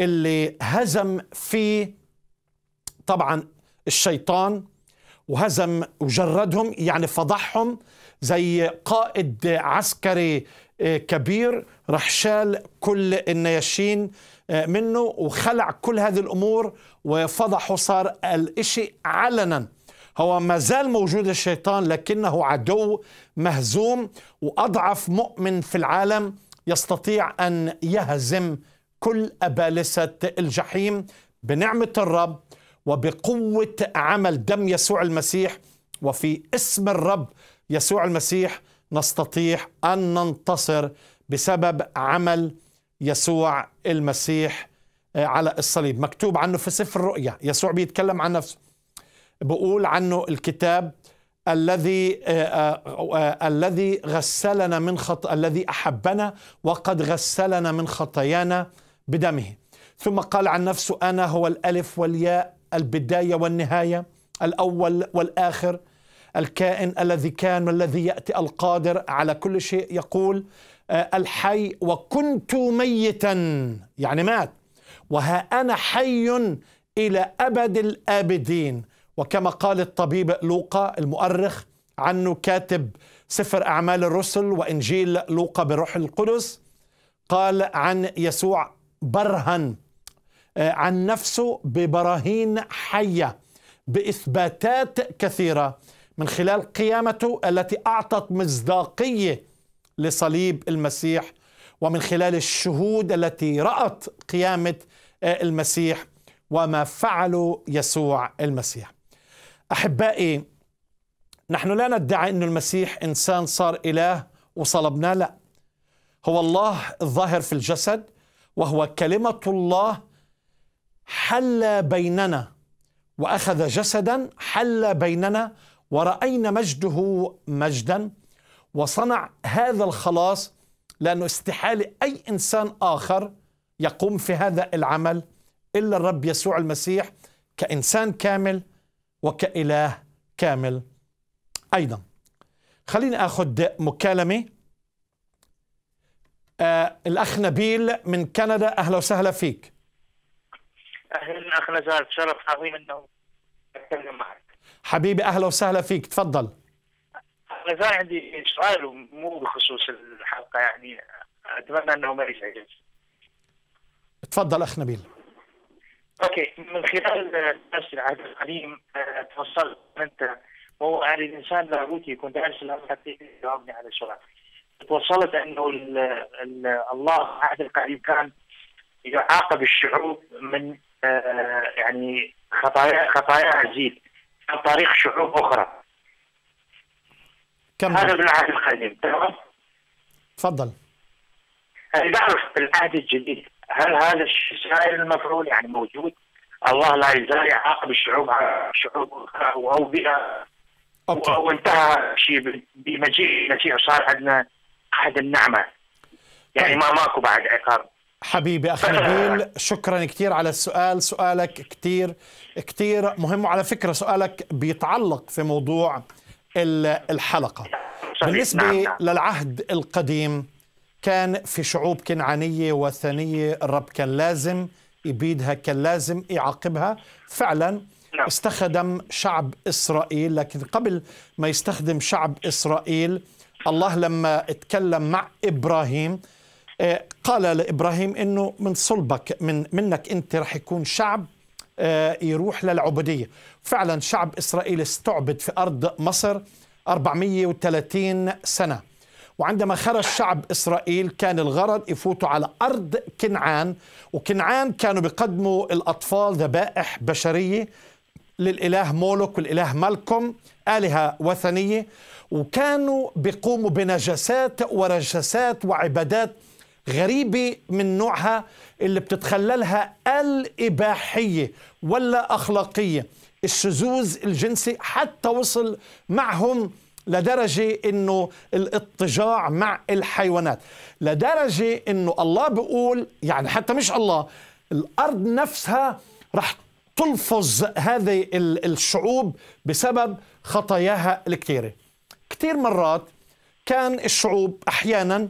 اللي هزم فيه طبعا الشيطان وهزم وجردهم يعني فضحهم زي قائد عسكري آه، كبير رح شال كل النياشين آه، منه وخلع كل هذه الأمور وفضحه صار الإشي علنا هو ما زال موجود الشيطان لكنه عدو مهزوم وأضعف مؤمن في العالم يستطيع أن يهزم كل أبالسة الجحيم بنعمة الرب وبقوة عمل دم يسوع المسيح وفي اسم الرب يسوع المسيح نستطيع أن ننتصر بسبب عمل يسوع المسيح آه، على الصليب مكتوب عنه في سفر الرؤيا يسوع بيتكلم عن نفسه بقول عنه الكتاب الذي آه، آه، الذي غسلنا من خط الذي احبنا وقد غسلنا من خطايانا بدمه ثم قال عن نفسه أنا هو الألف والياء البداية والنهاية الأول والآخر الكائن الذي كان والذي يأتي القادر على كل شيء يقول آه، الحي وكنت ميتا يعني مات وها أنا حي إلى أبد الآبدين وكما قال الطبيب لوقا المؤرخ عنه كاتب سفر أعمال الرسل وإنجيل لوقا بروح القدس قال عن يسوع برهن آه، عن نفسه ببراهين حيه باثباتات كثيره من خلال قيامته التي اعطت مصداقيه لصليب المسيح ومن خلال الشهود التي رات قيامه آه، المسيح وما فعله يسوع المسيح. احبائي نحن لا ندعي ان المسيح انسان صار اله وصلبناه لا. هو الله الظاهر في الجسد وهو كلمه الله حل بيننا واخذ جسدا حل بيننا وراينا مجده مجدا وصنع هذا الخلاص لانه استحاله اي انسان اخر يقوم في هذا العمل الا الرب يسوع المسيح كانسان كامل وكاله كامل ايضا خليني اخذ مكالمه آه، الأخ نبيل من كندا أهلا وسهلا فيك
أهلا أخ نزار تشرف عظيم أنه أتكلم معك
حبيبي أهلا وسهلا فيك تفضل
نزار عندي سؤال مو بخصوص الحلقة يعني أتمنى أنه ما يزعجك
تفضل أخ نبيل
اوكي من خلال درس العهد القديم آه، توصلت انت وهو الانسان لابد يكون دارس الامر حتى يجاوبني على سؤالك توصلت انه الـ الـ الله عهد القديم كان يعاقب الشعوب من آه، يعني خطايا خطايا عزيز عن طريق شعوب اخرى كم هذا العهد القديم تمام تفضل انا بعرف العهد الجديد هل هذا الشيء المفعول يعني موجود
الله لا يزال يعاقب الشعوب على
شعوب اخرى او بها أوكي. وانتهى شيء بمجيء مجيء صار عندنا عهد النعمه يعني طيب. ما ماكو بعد عقاب
حبيبي اخ نبيل شكرا كثير على السؤال سؤالك كثير كثير مهم وعلى فكره سؤالك بيتعلق في موضوع الحلقه بالنسبه نعم، نعم. للعهد القديم كان في شعوب كنعانيه وثنيه الرب كان لازم يبيدها كان لازم يعاقبها فعلا نعم. استخدم شعب اسرائيل لكن قبل ما يستخدم شعب اسرائيل الله لما اتكلم مع ابراهيم آه، قال لابراهيم انه من صلبك من منك انت رح يكون شعب آه، يروح للعبوديه فعلا شعب اسرائيل استعبد في ارض مصر 430 سنه وعندما خرج شعب اسرائيل كان الغرض يفوتوا على ارض كنعان وكنعان كانوا بيقدموا الاطفال ذبائح بشريه للاله مولوك والاله مالكم الهه وثنيه وكانوا بيقوموا بنجسات ورجسات وعبادات غريبة من نوعها اللي بتتخللها الإباحية ولا أخلاقية الشذوذ الجنسي حتى وصل معهم لدرجة أنه الاضطجاع مع الحيوانات لدرجة أنه الله بيقول يعني حتى مش الله الأرض نفسها رح تلفظ هذه الشعوب بسبب خطاياها الكثيره كثير مرات كان الشعوب أحيانا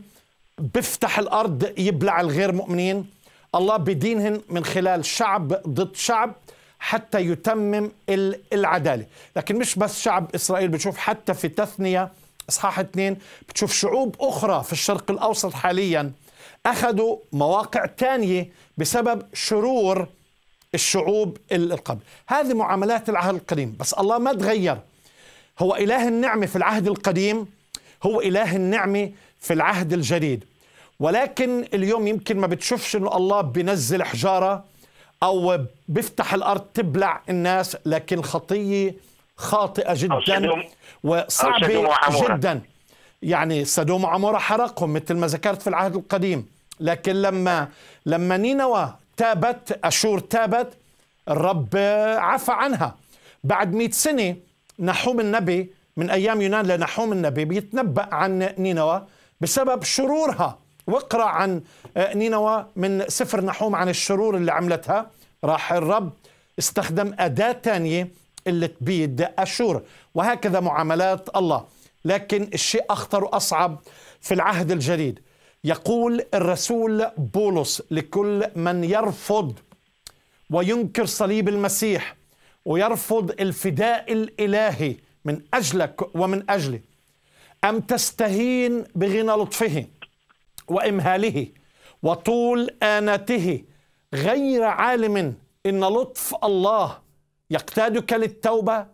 بفتح الأرض يبلع الغير مؤمنين الله بدينهم من خلال شعب ضد شعب حتى يتمم العدالة لكن مش بس شعب إسرائيل بتشوف حتى في تثنية إصحاح اثنين بتشوف شعوب أخرى في الشرق الأوسط حاليا أخذوا مواقع تانية بسبب شرور الشعوب القبل هذه معاملات العهد القديم بس الله ما تغير هو إله النعمة في العهد القديم هو إله النعمة في العهد الجديد ولكن اليوم يمكن ما بتشوفش انه الله بينزل حجاره او بيفتح الارض تبلع الناس لكن خطيه خاطئه جدا وصعبه جدا يعني سدوم وعمورة حرقهم مثل ما ذكرت في العهد القديم لكن لما لما نينوى تابت اشور تابت الرب عفى عنها بعد مئة سنه نحوم النبي من أيام يونان لنحوم النبي بيتنبأ عن نينوى بسبب شرورها واقرأ عن آه، نينوى من سفر نحوم عن الشرور اللي عملتها راح الرب استخدم أداة تانية اللي تبيد أشور وهكذا معاملات الله لكن الشيء أخطر وأصعب في العهد الجديد يقول الرسول بولس لكل من يرفض وينكر صليب المسيح ويرفض الفداء الالهي من اجلك ومن اجلي ام تستهين بغنى لطفه وامهاله وطول اناته غير عالم ان لطف الله يقتادك للتوبه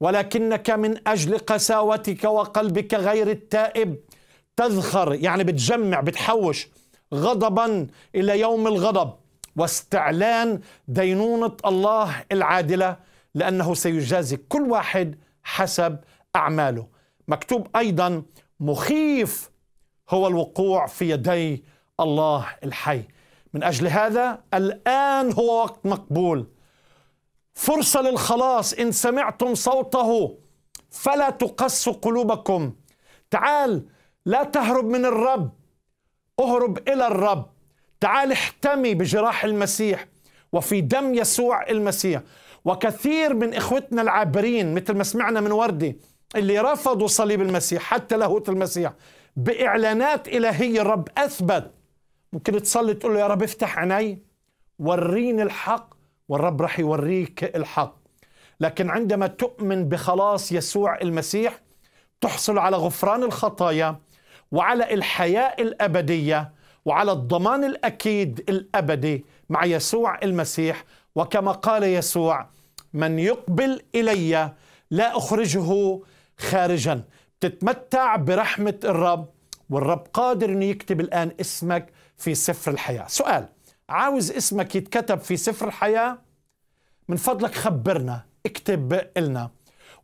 ولكنك من اجل قساوتك وقلبك غير التائب تذخر يعني بتجمع بتحوش غضبا الى يوم الغضب واستعلان دينونه الله العادله لأنه سيجازي كل واحد حسب أعماله مكتوب أيضا مخيف هو الوقوع في يدي الله الحي من أجل هذا الآن هو وقت مقبول فرصة للخلاص إن سمعتم صوته فلا تقسوا قلوبكم تعال لا تهرب من الرب اهرب إلى الرب تعال احتمي بجراح المسيح وفي دم يسوع المسيح وكثير من إخوتنا العابرين مثل ما سمعنا من وردي اللي رفضوا صليب المسيح حتى لاهوت المسيح بإعلانات إلهية الرب أثبت ممكن تصلي تقول له يا رب افتح عيني وريني الحق والرب راح يوريك الحق لكن عندما تؤمن بخلاص يسوع المسيح تحصل على غفران الخطايا وعلى الحياة الأبدية وعلى الضمان الأكيد الأبدي مع يسوع المسيح وكما قال يسوع من يقبل الي لا اخرجه خارجا تتمتع برحمه الرب والرب قادر انه يكتب الان اسمك في سفر الحياه سؤال عاوز اسمك يتكتب في سفر الحياه من فضلك خبرنا اكتب لنا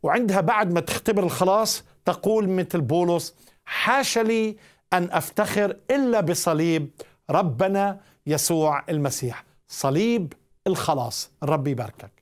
وعندها بعد ما تختبر الخلاص تقول مثل بولس حاشا لي ان افتخر الا بصليب ربنا يسوع المسيح صليب الخلاص الرب يباركك